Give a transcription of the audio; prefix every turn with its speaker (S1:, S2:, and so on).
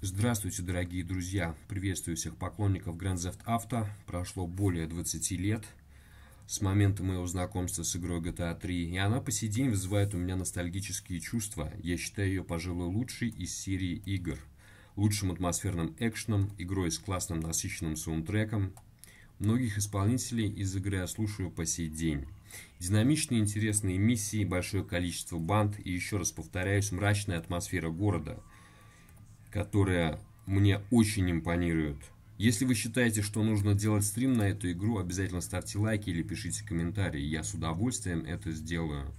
S1: Здравствуйте, дорогие друзья! Приветствую всех поклонников Grand Theft Auto. Прошло более 20 лет с момента моего знакомства с игрой GTA 3, и она по сей день вызывает у меня ностальгические чувства. Я считаю ее, пожалуй, лучшей из серии игр. Лучшим атмосферным экшеном, игрой с классным насыщенным саундтреком. Многих исполнителей из игры я слушаю по сей день. Динамичные интересные миссии, большое количество банд и, еще раз повторяюсь, мрачная атмосфера города – которая мне очень импонирует. Если вы считаете, что нужно делать стрим на эту игру, обязательно ставьте лайки или пишите комментарии. Я с удовольствием это сделаю.